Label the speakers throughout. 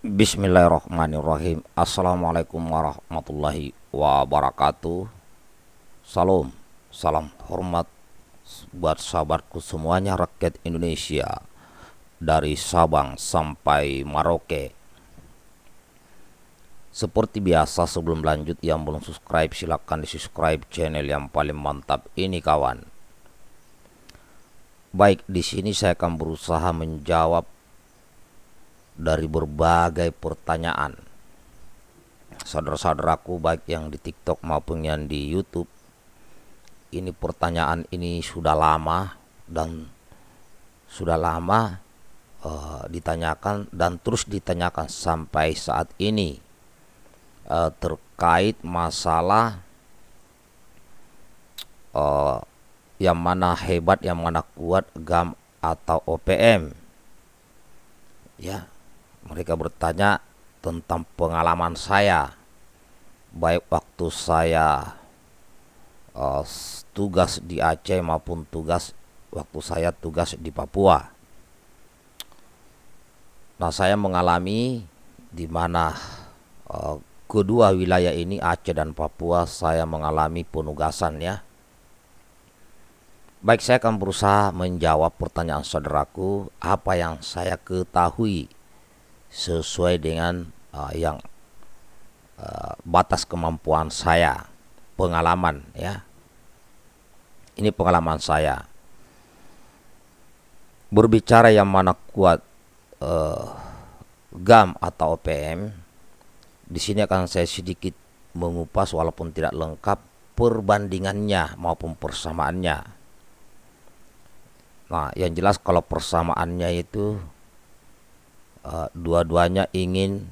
Speaker 1: Bismillahirrahmanirrahim Assalamualaikum warahmatullahi wabarakatuh Salam, salam hormat buat sahabatku semuanya rakyat Indonesia Dari Sabang sampai Maroke Seperti biasa sebelum lanjut yang belum subscribe silahkan di subscribe channel yang paling mantap ini kawan Baik, di sini saya akan berusaha menjawab dari berbagai pertanyaan. Saudara-saudaraku baik yang di TikTok maupun yang di YouTube, ini pertanyaan ini sudah lama dan sudah lama uh, ditanyakan dan terus ditanyakan sampai saat ini uh, terkait masalah uh, yang mana hebat, yang mana kuat, GAM atau OPM. Ya, mereka bertanya tentang pengalaman saya, baik waktu saya uh, tugas di Aceh maupun tugas waktu saya tugas di Papua. Nah, saya mengalami di mana uh, kedua wilayah ini Aceh dan Papua saya mengalami penugasan ya. Baik, saya akan berusaha menjawab pertanyaan saudaraku apa yang saya ketahui sesuai dengan uh, yang uh, batas kemampuan saya, pengalaman ya. Ini pengalaman saya. Berbicara yang mana kuat uh, GAM atau OPM, di sini akan saya sedikit mengupas walaupun tidak lengkap perbandingannya maupun persamaannya. Nah, yang jelas kalau persamaannya itu Eh, dua-duanya ingin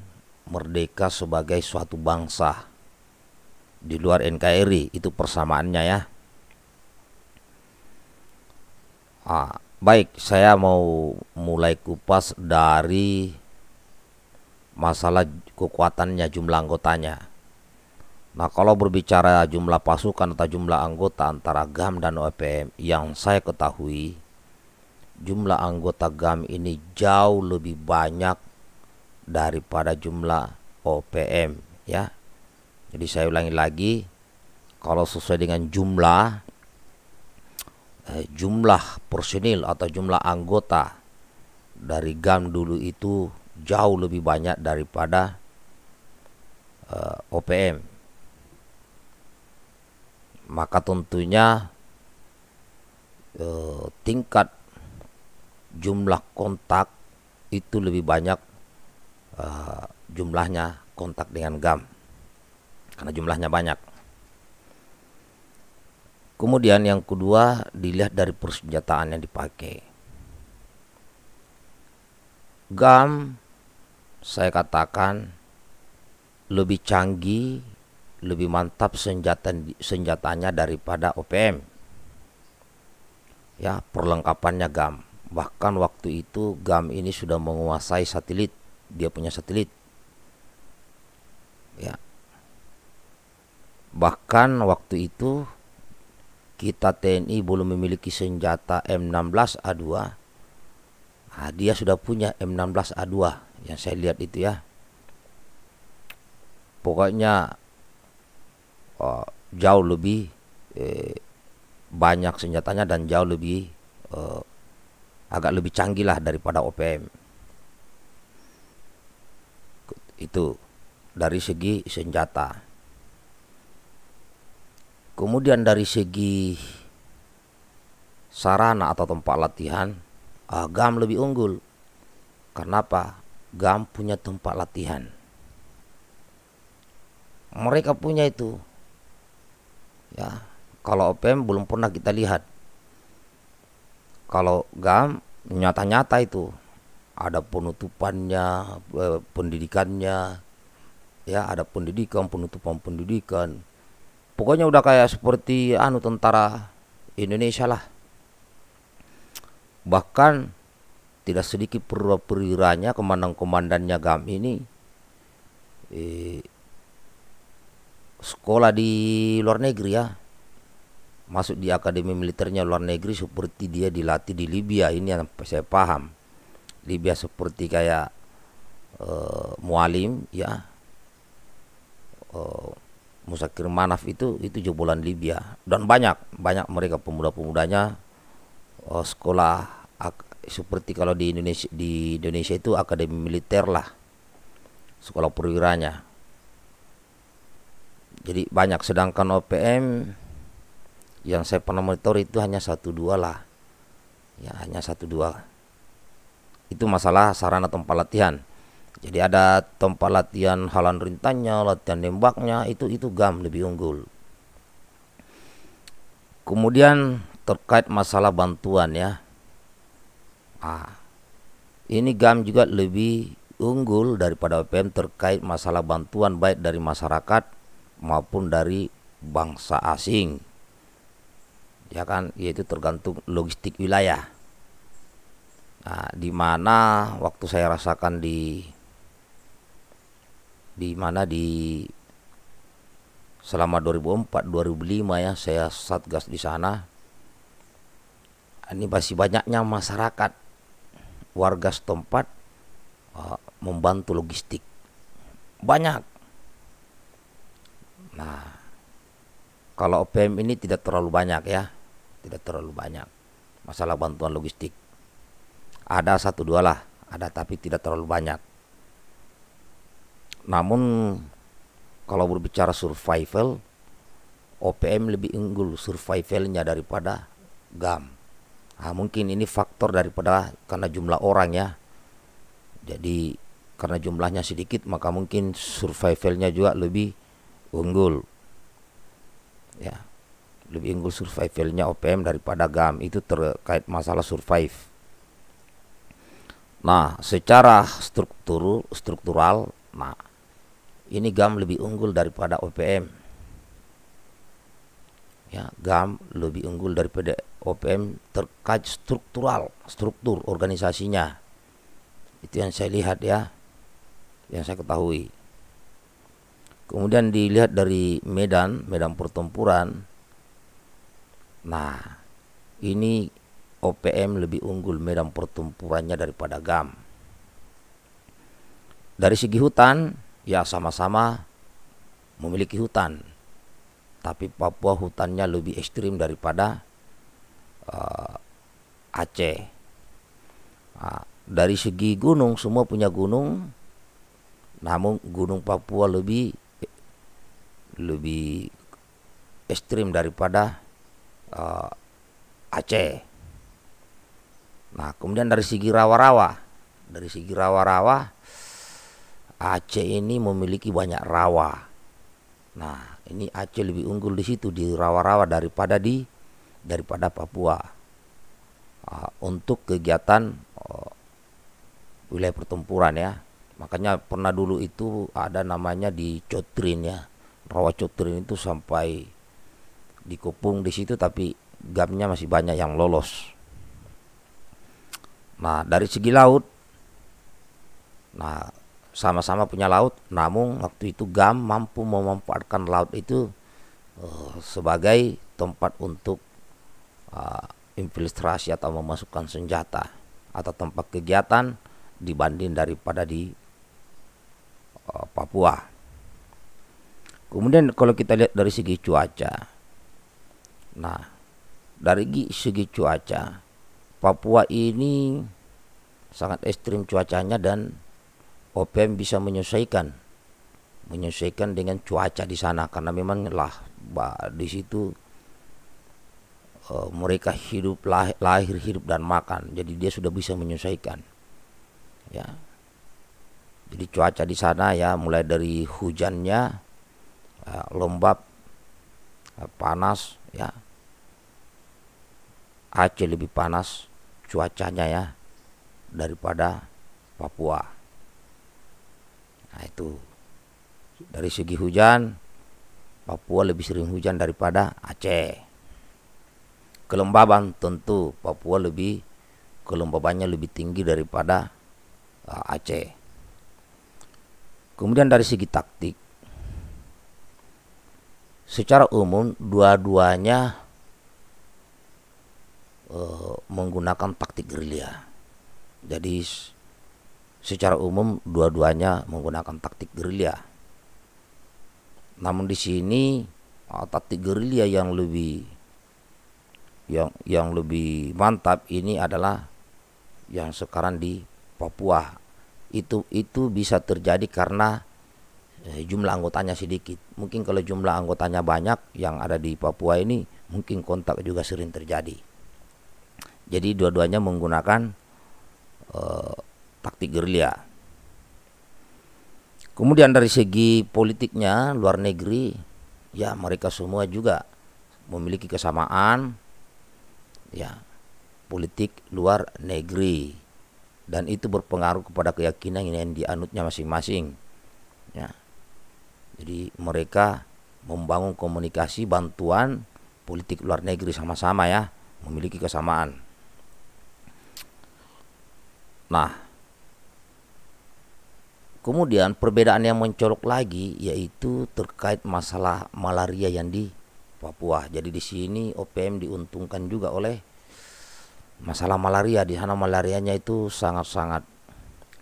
Speaker 1: merdeka sebagai suatu bangsa di luar NKRI itu persamaannya ya ah, baik saya mau mulai kupas dari masalah kekuatannya jumlah anggotanya Nah kalau berbicara jumlah pasukan atau jumlah anggota antara GAM dan OPM yang saya ketahui jumlah anggota GAM ini jauh lebih banyak daripada jumlah OPM ya. Jadi saya ulangi lagi kalau sesuai dengan jumlah eh, jumlah personil atau jumlah anggota dari GAM dulu itu jauh lebih banyak daripada eh, OPM. Maka tentunya eh, tingkat jumlah kontak itu lebih banyak uh, jumlahnya kontak dengan gam karena jumlahnya banyak. Kemudian yang kedua dilihat dari persenjataan yang dipakai. Gam saya katakan lebih canggih, lebih mantap senjata senjatanya daripada OPM. Ya, perlengkapannya gam. Bahkan waktu itu GAM ini sudah menguasai satelit, dia punya satelit. Ya. Bahkan waktu itu kita TNI belum memiliki senjata M16A2. Nah, dia sudah punya M16A2 yang saya lihat itu ya. Pokoknya oh, jauh lebih eh, banyak senjatanya dan jauh lebih eh, agak lebih canggih lah daripada OPM itu dari segi senjata kemudian dari segi sarana atau tempat latihan uh, GAM lebih unggul kenapa GAM punya tempat latihan mereka punya itu ya kalau OPM belum pernah kita lihat kalau GAM nyata-nyata itu ada penutupannya eh, pendidikannya ya ada pendidikan penutupan pendidikan pokoknya udah kayak seperti anu tentara Indonesia lah bahkan tidak sedikit perwira-perwiranya komandan-komandannya GAM ini eh, sekolah di luar negeri ya masuk di akademi militernya luar negeri seperti dia dilatih di Libya ini yang saya paham Libya seperti kayak uh, Mualim ya uh, eh, Musakir Manaf itu itu jebolan Libya dan banyak banyak mereka pemuda-pemudanya uh, sekolah ak, seperti kalau di Indonesia di Indonesia itu akademi militer lah sekolah perwiranya jadi banyak sedangkan OPM yang saya pernah monitor itu hanya satu dua lah ya hanya satu dua itu masalah sarana tempat latihan jadi ada tempat latihan halan rintanya, latihan nembaknya, itu itu gam lebih unggul. Kemudian terkait masalah bantuan ya. Ah, ini gam juga lebih unggul daripada PM terkait masalah bantuan baik dari masyarakat maupun dari bangsa asing ya kan yaitu tergantung logistik wilayah nah, di mana waktu saya rasakan di di mana di selama 2004 2005 ya saya satgas di sana ini masih banyaknya masyarakat warga setempat uh, membantu logistik banyak nah kalau OPM ini tidak terlalu banyak ya tidak terlalu banyak masalah bantuan logistik ada satu dua lah ada tapi tidak terlalu banyak namun kalau berbicara survival OPM lebih unggul survivalnya daripada GAM nah, mungkin ini faktor daripada karena jumlah orang ya jadi karena jumlahnya sedikit maka mungkin survivalnya juga lebih unggul ya lebih unggul survivalnya OPM daripada GAM itu terkait masalah survive. Nah, secara struktur struktural, nah ini GAM lebih unggul daripada OPM. Ya, GAM lebih unggul daripada OPM terkait struktural, struktur organisasinya. Itu yang saya lihat ya, yang saya ketahui. Kemudian dilihat dari medan, medan pertempuran, Nah, ini OPM lebih unggul medan pertempurannya daripada GAM. Dari segi hutan, ya sama-sama memiliki hutan. Tapi Papua hutannya lebih ekstrim daripada uh, Aceh. Nah, dari segi gunung, semua punya gunung. Namun gunung Papua lebih lebih ekstrim daripada uh, Aceh. Nah, kemudian dari segi rawa-rawa, dari segi rawa-rawa, Aceh ini memiliki banyak rawa. Nah, ini Aceh lebih unggul di situ di rawa-rawa daripada di daripada Papua uh, untuk kegiatan uh, wilayah pertempuran ya. Makanya pernah dulu itu ada namanya di Cotrin ya. Rawa Cotrin itu sampai dikupung di situ tapi gapnya masih banyak yang lolos. Nah, dari segi laut nah sama-sama punya laut, namun waktu itu GAM mampu memanfaatkan laut itu uh, sebagai tempat untuk uh, infiltrasi atau memasukkan senjata atau tempat kegiatan dibanding daripada di uh, Papua. Kemudian kalau kita lihat dari segi cuaca, Nah, dari segi cuaca, Papua ini sangat ekstrim cuacanya dan OPM bisa menyesuaikan menyesuaikan dengan cuaca di sana karena memang lah di situ e, mereka hidup lahir, lahir hidup dan makan jadi dia sudah bisa menyesuaikan ya jadi cuaca di sana ya mulai dari hujannya ya, lembab panas ya Aceh lebih panas cuacanya ya daripada Papua. Nah itu dari segi hujan Papua lebih sering hujan daripada Aceh. Kelembaban tentu Papua lebih kelembabannya lebih tinggi daripada uh, Aceh. Kemudian dari segi taktik secara umum dua-duanya Eh, menggunakan taktik gerilya. Jadi secara umum dua-duanya menggunakan taktik gerilya. Namun di sini eh, taktik gerilya yang lebih yang yang lebih mantap ini adalah yang sekarang di Papua itu itu bisa terjadi karena eh, jumlah anggotanya sedikit. Mungkin kalau jumlah anggotanya banyak yang ada di Papua ini mungkin kontak juga sering terjadi. Jadi dua-duanya menggunakan eh, taktik gerilya. Kemudian dari segi politiknya luar negeri, ya mereka semua juga memiliki kesamaan ya politik luar negeri dan itu berpengaruh kepada keyakinan yang dianutnya masing-masing. Ya. Jadi mereka membangun komunikasi bantuan politik luar negeri sama-sama ya, memiliki kesamaan. Nah, kemudian perbedaan yang mencolok lagi yaitu terkait masalah malaria yang di Papua. Jadi di sini OPM diuntungkan juga oleh masalah malaria. Di sana malarianya itu sangat-sangat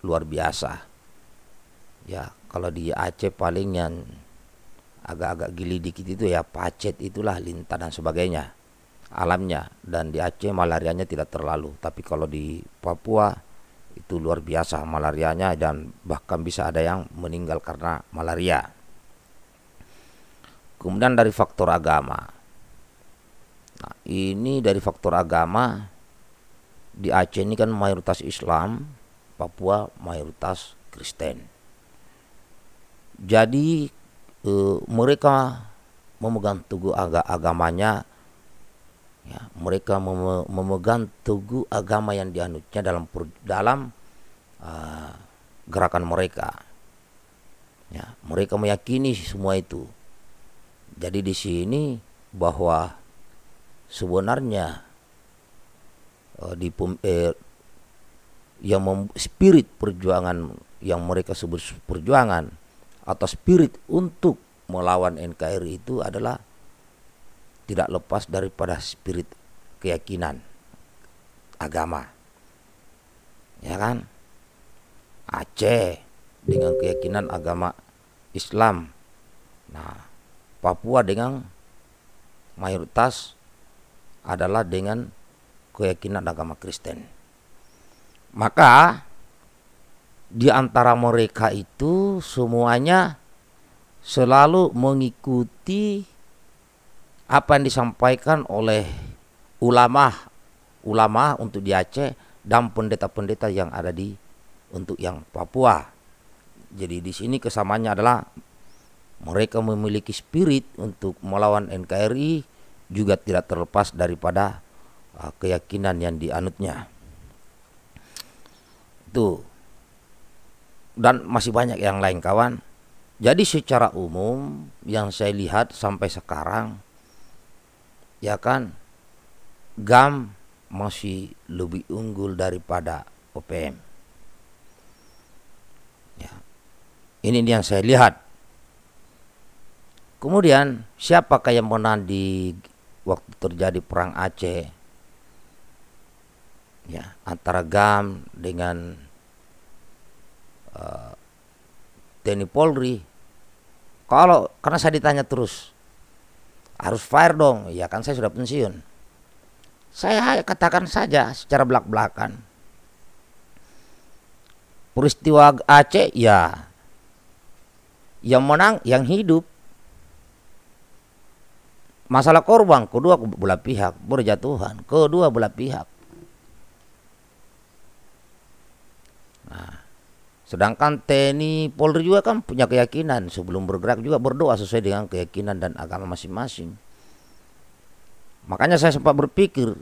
Speaker 1: luar biasa. Ya, kalau di Aceh paling yang agak-agak gili dikit itu ya pacet itulah lintah dan sebagainya alamnya dan di Aceh malarianya tidak terlalu tapi kalau di Papua itu luar biasa malarianya dan bahkan bisa ada yang meninggal karena malaria. Kemudian dari faktor agama. Nah, ini dari faktor agama di Aceh ini kan mayoritas Islam, Papua mayoritas Kristen. Jadi e, mereka memegang teguh agamanya ya, mereka mem memegang teguh agama yang dianutnya dalam dalam uh, gerakan mereka ya mereka meyakini semua itu jadi di sini bahwa sebenarnya uh, di eh, yang mem spirit perjuangan yang mereka sebut perjuangan atau spirit untuk melawan NKRI itu adalah tidak lepas daripada spirit keyakinan agama. Ya kan? Aceh dengan keyakinan agama Islam. Nah, Papua dengan mayoritas adalah dengan keyakinan agama Kristen. Maka di antara mereka itu semuanya selalu mengikuti apa yang disampaikan oleh ulama ulama untuk di Aceh dan pendeta-pendeta yang ada di untuk yang Papua. Jadi di sini kesamaannya adalah mereka memiliki spirit untuk melawan NKRI juga tidak terlepas daripada uh, keyakinan yang dianutnya. Itu. Dan masih banyak yang lain kawan. Jadi secara umum yang saya lihat sampai sekarang ya kan GAM masih lebih unggul daripada OPM ya. ini yang saya lihat kemudian siapakah yang menang di waktu terjadi perang Aceh ya antara GAM dengan uh, TNI Polri kalau karena saya ditanya terus harus fire dong ya kan saya sudah pensiun saya katakan saja secara belak-belakan peristiwa Aceh ya yang menang yang hidup masalah korban kedua belah pihak berjatuhan kedua belah pihak nah Sedangkan TNI Polri juga kan punya keyakinan sebelum bergerak juga berdoa sesuai dengan keyakinan dan agama masing-masing. Makanya saya sempat berpikir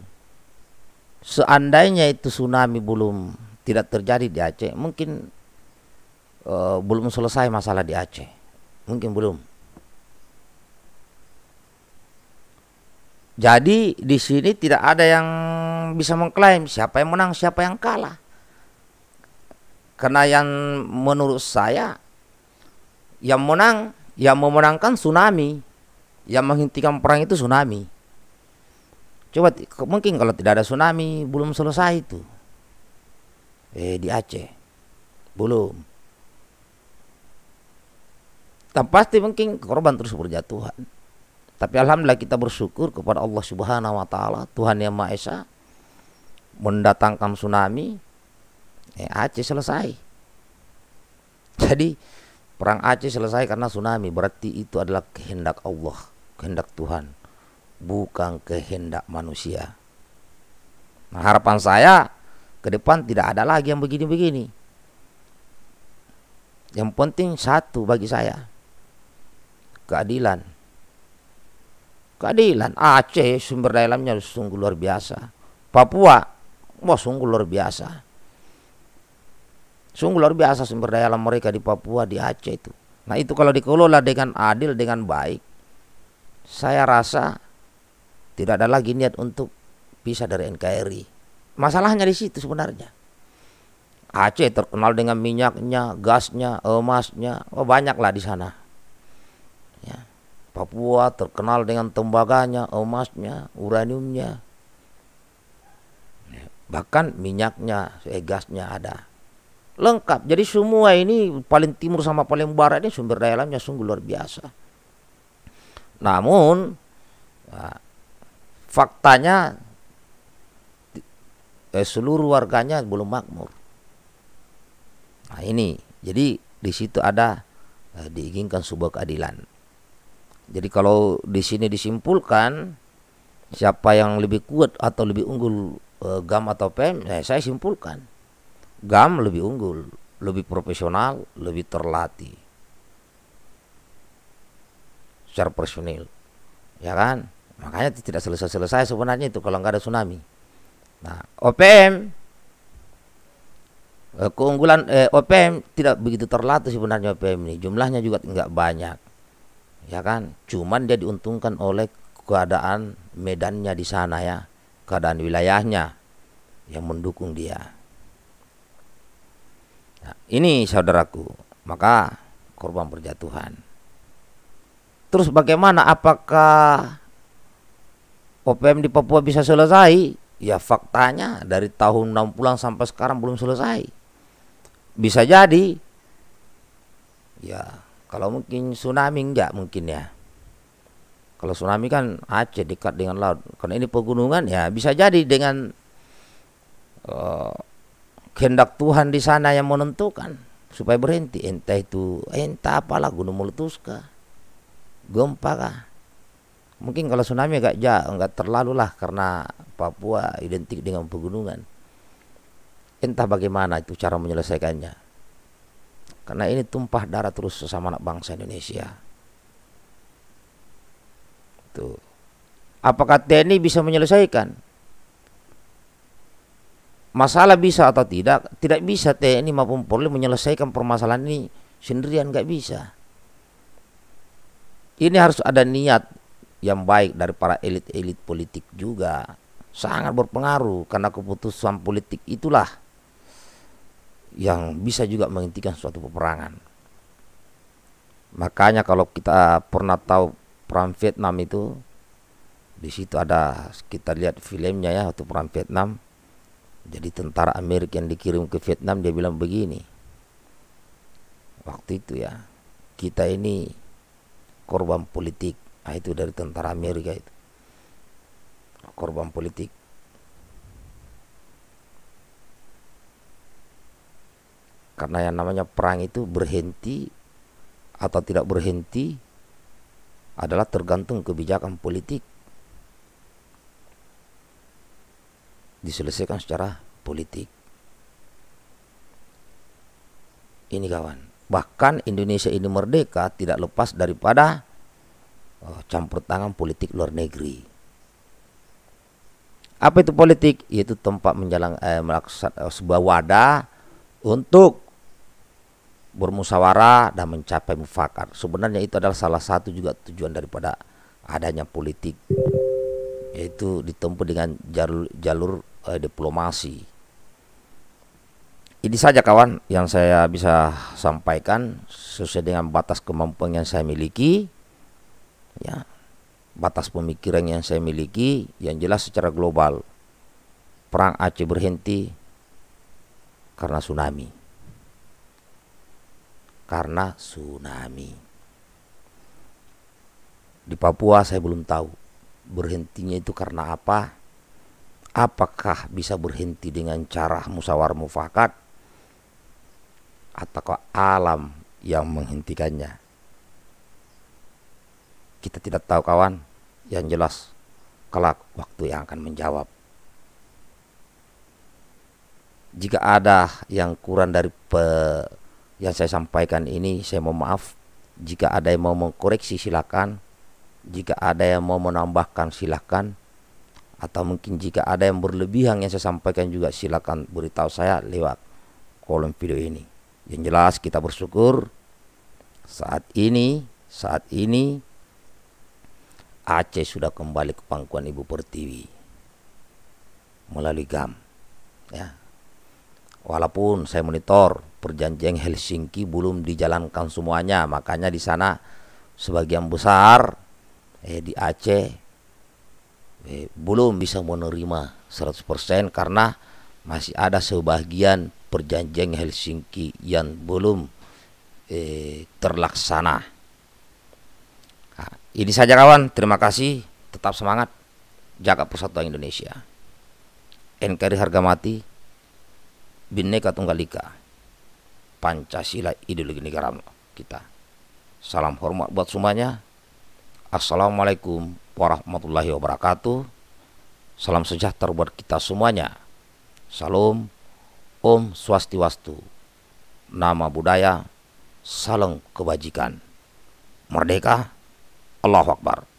Speaker 1: seandainya itu tsunami belum tidak terjadi di Aceh, mungkin uh, belum selesai masalah di Aceh. Mungkin belum. Jadi di sini tidak ada yang bisa mengklaim siapa yang menang, siapa yang kalah. Karena yang menurut saya yang menang, yang memenangkan tsunami, yang menghentikan perang itu tsunami. Coba mungkin kalau tidak ada tsunami belum selesai itu. Eh di Aceh belum. Tapi pasti mungkin korban terus berjatuhan. Tapi alhamdulillah kita bersyukur kepada Allah Subhanahu wa taala, Tuhan yang Maha Esa mendatangkan tsunami eh, Aceh selesai. Jadi perang Aceh selesai karena tsunami berarti itu adalah kehendak Allah, kehendak Tuhan, bukan kehendak manusia. Nah, harapan saya ke depan tidak ada lagi yang begini-begini. Yang penting satu bagi saya. Keadilan. Keadilan Aceh sumber daya alamnya sungguh luar biasa. Papua wah sungguh luar biasa. Sungguh luar biasa sumber daya alam mereka di Papua, di Aceh itu. Nah itu kalau dikelola dengan adil, dengan baik, saya rasa tidak ada lagi niat untuk bisa dari NKRI. Masalahnya di situ sebenarnya. Aceh terkenal dengan minyaknya, gasnya, emasnya, oh banyaklah di sana. Ya. Papua terkenal dengan tembaganya, emasnya, uraniumnya. Ya. Bahkan minyaknya, eh, gasnya ada lengkap. Jadi semua ini paling timur sama paling barat ini sumber daya alamnya sungguh luar biasa. Namun ya, faktanya eh, seluruh warganya belum makmur. Nah ini jadi di situ ada eh, diinginkan sebuah keadilan. Jadi kalau di sini disimpulkan siapa yang lebih kuat atau lebih unggul eh, gam atau pem, eh, ya, saya simpulkan GAM lebih unggul, lebih profesional, lebih terlatih. Secara personil. Ya kan? Makanya tidak selesai-selesai sebenarnya itu kalau nggak ada tsunami. Nah, OPM eh, keunggulan eh, OPM tidak begitu terlatih sebenarnya OPM ini. Jumlahnya juga nggak banyak. Ya kan? Cuman dia diuntungkan oleh keadaan medannya di sana ya, keadaan wilayahnya yang mendukung dia ini saudaraku, maka korban berjatuhan Terus bagaimana apakah OPM di Papua bisa selesai? Ya faktanya dari tahun 60 sampai sekarang belum selesai. Bisa jadi ya kalau mungkin tsunami enggak mungkin ya. Kalau tsunami kan Aceh dekat dengan laut. Karena ini pegunungan ya bisa jadi dengan eh, kehendak Tuhan di sana yang menentukan supaya berhenti entah itu entah apalah gunung meletus kah gempa kah mungkin kalau tsunami agak jauh enggak terlalu lah karena Papua identik dengan pegunungan entah bagaimana itu cara menyelesaikannya karena ini tumpah darah terus sesama anak bangsa Indonesia tuh apakah TNI bisa menyelesaikan masalah bisa atau tidak tidak bisa TNI maupun Polri menyelesaikan permasalahan ini sendirian nggak bisa ini harus ada niat yang baik dari para elit-elit politik juga sangat berpengaruh karena keputusan politik itulah yang bisa juga menghentikan suatu peperangan makanya kalau kita pernah tahu perang Vietnam itu di situ ada kita lihat filmnya ya waktu perang Vietnam jadi tentara Amerika yang dikirim ke Vietnam dia bilang begini. Waktu itu ya, kita ini korban politik. nah, itu dari tentara Amerika itu. Korban politik. Karena yang namanya perang itu berhenti atau tidak berhenti adalah tergantung kebijakan politik diselesaikan secara politik. Ini kawan, bahkan Indonesia ini merdeka tidak lepas daripada oh, campur tangan politik luar negeri. Apa itu politik? Yaitu tempat menjalang, eh, melaksanakan eh, sebuah wadah untuk bermusyawarah dan mencapai mufakat. Sebenarnya itu adalah salah satu juga tujuan daripada adanya politik yaitu ditempuh dengan jalur jalur eh, diplomasi. Ini saja kawan yang saya bisa sampaikan sesuai dengan batas kemampuan yang saya miliki. Ya, batas pemikiran yang saya miliki yang jelas secara global. Perang Aceh berhenti karena tsunami. Karena tsunami. Di Papua saya belum tahu berhentinya itu karena apa Apakah bisa berhenti dengan cara musawar mufakat? Atau alam yang menghentikannya? Kita tidak tahu kawan, yang jelas kelak waktu yang akan menjawab. Jika ada yang kurang dari pe yang saya sampaikan ini, saya mohon maaf. Jika ada yang mau mengkoreksi silakan. Jika ada yang mau menambahkan silakan atau mungkin jika ada yang berlebihan yang saya sampaikan juga silakan beritahu saya lewat kolom video ini. Yang jelas kita bersyukur saat ini, saat ini Aceh sudah kembali ke pangkuan Ibu Pertiwi melalui GAM. Ya. Walaupun saya monitor perjanjian Helsinki belum dijalankan semuanya, makanya di sana sebagian besar eh, di Aceh eh, belum bisa menerima 100% karena masih ada sebagian perjanjian Helsinki yang belum eh, terlaksana. Nah, ini saja kawan, terima kasih, tetap semangat, jaga persatuan Indonesia. NKRI harga mati, Bhinneka Tunggal Ika, Pancasila ideologi negara kita. Salam hormat buat semuanya. Assalamualaikum warahmatullahi wabarakatuh. Salam sejahtera buat kita semuanya. Salam, Om Swastiwastu. Nama budaya, salam kebajikan. Merdeka, Allahu Akbar.